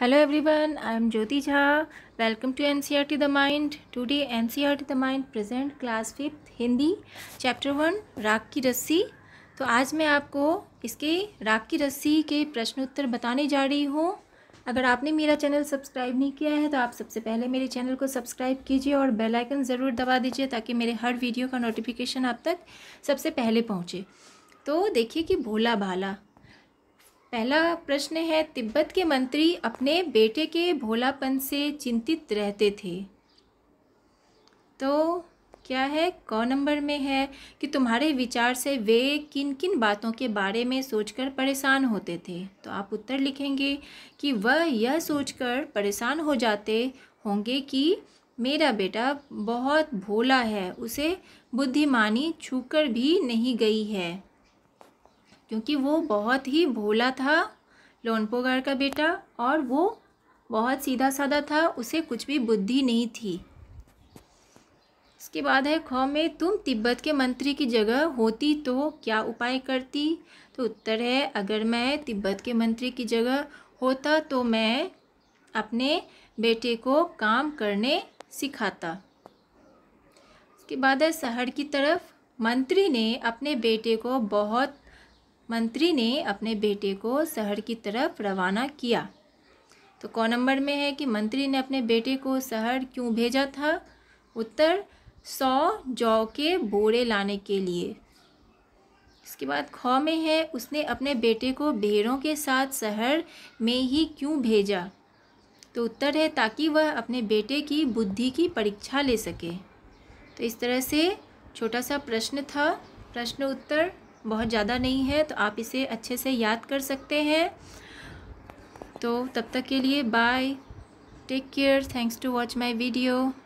hello everyone I am Jyoti Jha welcome to NCRT the mind today NCRT the mind present class fifth Hindi chapter one राग की रस्सी तो आज मैं आपको इसके राग की रस्सी के प्रश्न उत्तर बताने जा रही हूँ अगर आपने मेरा चैनल सब्सक्राइब नहीं किया है तो आप सबसे पहले मेरे चैनल को सब्सक्राइब कीजिए और बेल आइकन ज़रूर दबा दीजिए ताकि मेरे हर वीडियो का नोटिफिकेशन आप तक सबसे पहले पहुँचे तो देखिए कि भोला भाला पहला प्रश्न है तिब्बत के मंत्री अपने बेटे के भोलापन से चिंतित रहते थे तो क्या है कौ नंबर में है कि तुम्हारे विचार से वे किन किन बातों के बारे में सोचकर परेशान होते थे तो आप उत्तर लिखेंगे कि वह यह सोचकर परेशान हो जाते होंगे कि मेरा बेटा बहुत भोला है उसे बुद्धिमानी छूकर भी नहीं गई है क्योंकि वो बहुत ही भोला था लोनपोगार का बेटा और वो बहुत सीधा साधा था उसे कुछ भी बुद्धि नहीं थी इसके बाद है ख में तुम तिब्बत के मंत्री की जगह होती तो क्या उपाय करती तो उत्तर है अगर मैं तिब्बत के मंत्री की जगह होता तो मैं अपने बेटे को काम करने सिखाता इसके बाद है शहर की तरफ मंत्री ने अपने बेटे को बहुत मंत्री ने अपने बेटे को शहर की तरफ रवाना किया तो कौन नंबर में है कि मंत्री ने अपने बेटे को शहर क्यों भेजा था उत्तर सौ जौ के बोरे लाने के लिए इसके बाद खौ में है उसने अपने बेटे को भेड़ों के साथ शहर में ही क्यों भेजा तो उत्तर है ताकि वह अपने बेटे की बुद्धि की परीक्षा ले सके तो इस तरह से छोटा सा प्रश्न था प्रश्न उत्तर बहुत ज़्यादा नहीं है तो आप इसे अच्छे से याद कर सकते हैं तो तब तक के लिए bye take care thanks to watch my video